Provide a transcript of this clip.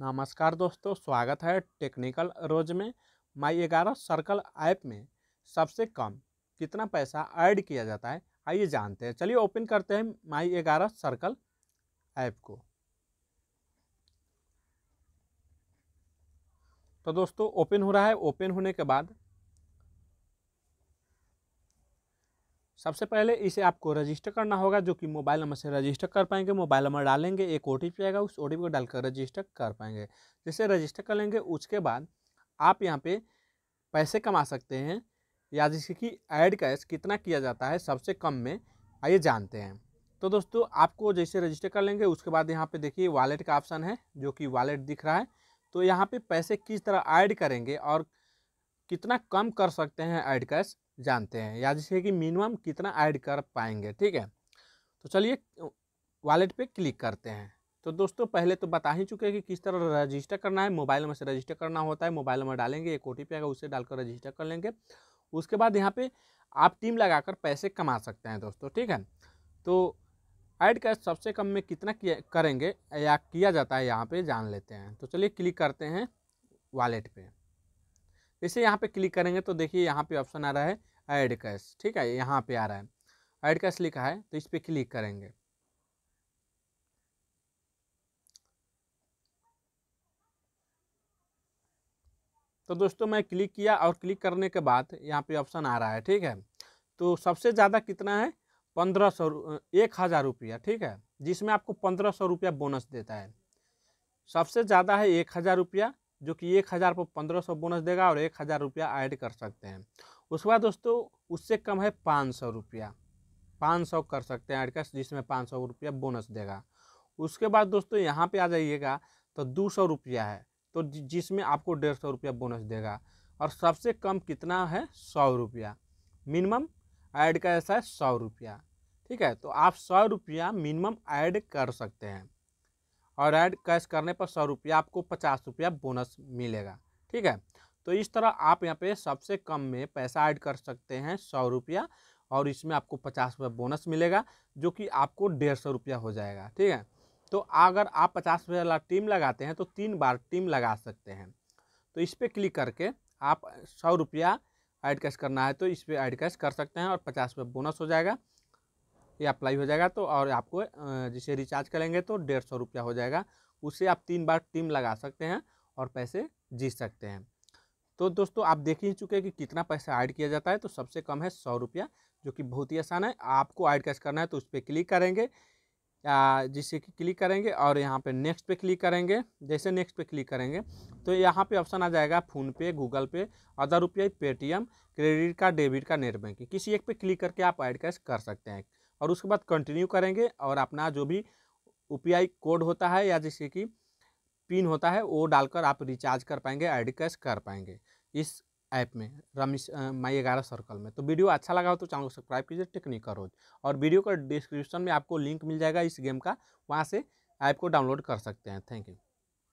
नमस्कार दोस्तों स्वागत है टेक्निकल रोज में माई ग्यारह सर्कल ऐप में सबसे कम कितना पैसा ऐड किया जाता है आइए जानते हैं चलिए ओपन करते हैं माई ग्यारह सर्कल ऐप को तो दोस्तों ओपन हो रहा है ओपन होने के बाद सबसे पहले इसे आपको रजिस्टर करना होगा जो कि मोबाइल नंबर से रजिस्टर कर पाएंगे मोबाइल नंबर डालेंगे एक ओ आएगा उस ओ को डालकर रजिस्टर कर पाएंगे जैसे रजिस्टर कर लेंगे उसके बाद आप यहाँ पे पैसे कमा सकते हैं या जैसे कि ऐड कैश कितना किया जाता है सबसे कम में आइए जानते हैं तो दोस्तों आपको जैसे रजिस्टर कर लेंगे उसके बाद यहाँ पे देखिए वॉलेट का ऑप्शन है जो कि वॉलेट दिख रहा है तो यहाँ पे पैसे किस तरह ऐड करेंगे और कितना कम कर सकते हैं ऐड कैश जानते हैं या जैसे कि मिनिमम कितना ऐड कर पाएंगे ठीक है तो चलिए वॉलेट पे क्लिक करते हैं तो दोस्तों पहले तो बता ही चुके हैं कि किस तरह रजिस्टर करना है मोबाइल नंबर से रजिस्टर करना होता है मोबाइल नंबर डालेंगे एक ओ टी आएगा उसे डालकर रजिस्टर कर लेंगे उसके बाद यहाँ पे आप टीम लगाकर पैसे कमा सकते हैं दोस्तों ठीक है तो ऐड कैश सबसे कम में कितना किया करेंगे या किया जाता है यहाँ पर जान लेते हैं तो चलिए क्लिक करते हैं वॉलेट पर इसे यहाँ पे क्लिक करेंगे तो देखिए यहाँ पे ऑप्शन आ रहा है ऐड कैश ठीक है यहाँ पे आ रहा है ऐड कैश लिखा है तो इस पर क्लिक करेंगे तो दोस्तों मैं क्लिक किया और क्लिक करने के बाद यहाँ पे ऑप्शन आ रहा है ठीक है तो सबसे ज़्यादा कितना है पंद्रह सौ एक हज़ार रुपया ठीक है जिसमें आपको पंद्रह सौ रुपया बोनस देता है सबसे ज़्यादा है एक हज़ार रुपया जो कि एक हज़ार पर पंद्रह सौ बोनस देगा और एक हज़ार रुपया ऐड कर सकते हैं उसके बाद दोस्तों उससे कम है पाँच सौ रुपया पाँच सौ कर सकते हैं ऐड कर जिसमें पाँच सौ रुपया बोनस देगा उसके बाद दोस्तों यहाँ पे आ जाइएगा तो दो सौ रुपया है तो जिसमें आपको डेढ़ सौ रुपया बोनस देगा और सबसे कम कितना है सौ रुपया मिनिमम ऐड का ऐसा है सौ रुपया ठीक है तो आप सौ रुपया मिनिमम ऐड कर सकते हैं और ऐड कैश करने पर सौ रुपया आपको पचास रुपया बोनस मिलेगा ठीक है तो इस तरह आप यहाँ पे सबसे कम में पैसा ऐड कर सकते हैं सौ रुपया और इसमें आपको पचास रुपया बोनस मिलेगा जो कि आपको डेढ़ सौ रुपया हो जाएगा ठीक है तो अगर आप पचास रुपये वाला टीम लगाते हैं तो तीन बार टीम लगा सकते हैं तो इस पर क्लिक करके आप सौ रुपया ऐड कैश करना है तो इस पर ऐड कैश कर सकते हैं और पचास रुपये बोनस हो जाएगा ये अप्लाई हो जाएगा तो और आपको जिसे रिचार्ज करेंगे तो डेढ़ सौ रुपया हो जाएगा उससे आप तीन बार टीम लगा सकते हैं और पैसे जीत सकते हैं तो दोस्तों आप देख ही चुके हैं कि कितना पैसा ऐड किया जाता है तो सबसे कम है सौ रुपया जो कि बहुत ही आसान है आपको ऐड कैश करना है तो उस पर क्लिक करेंगे जिसे कि क्लिक करेंगे और यहाँ पे नेक्स्ट पे क्लिक करेंगे जैसे नेक्स्ट पे क्लिक करेंगे तो यहाँ पे ऑप्शन आ जाएगा फ़ोनपे गूगल पे अदर रुपया Paytm credit card debit card net banking किसी एक पे क्लिक करके आप ऐड कैश कर सकते हैं और उसके बाद कंटिन्यू करेंगे और अपना जो भी ओ कोड होता है या जैसे कि पिन होता है वो डालकर आप रिचार्ज कर पाएंगे आई डी कैश कर पाएंगे इस ऐप में रमेश माई ग्यारह सर्कल में तो वीडियो अच्छा लगा हो तो चैनल को सब्सक्राइब कीजिए टेक्निकल रोज और वीडियो का डिस्क्रिप्शन में आपको लिंक मिल जाएगा इस गेम का वहाँ से ऐप को डाउनलोड कर सकते हैं थैंक यू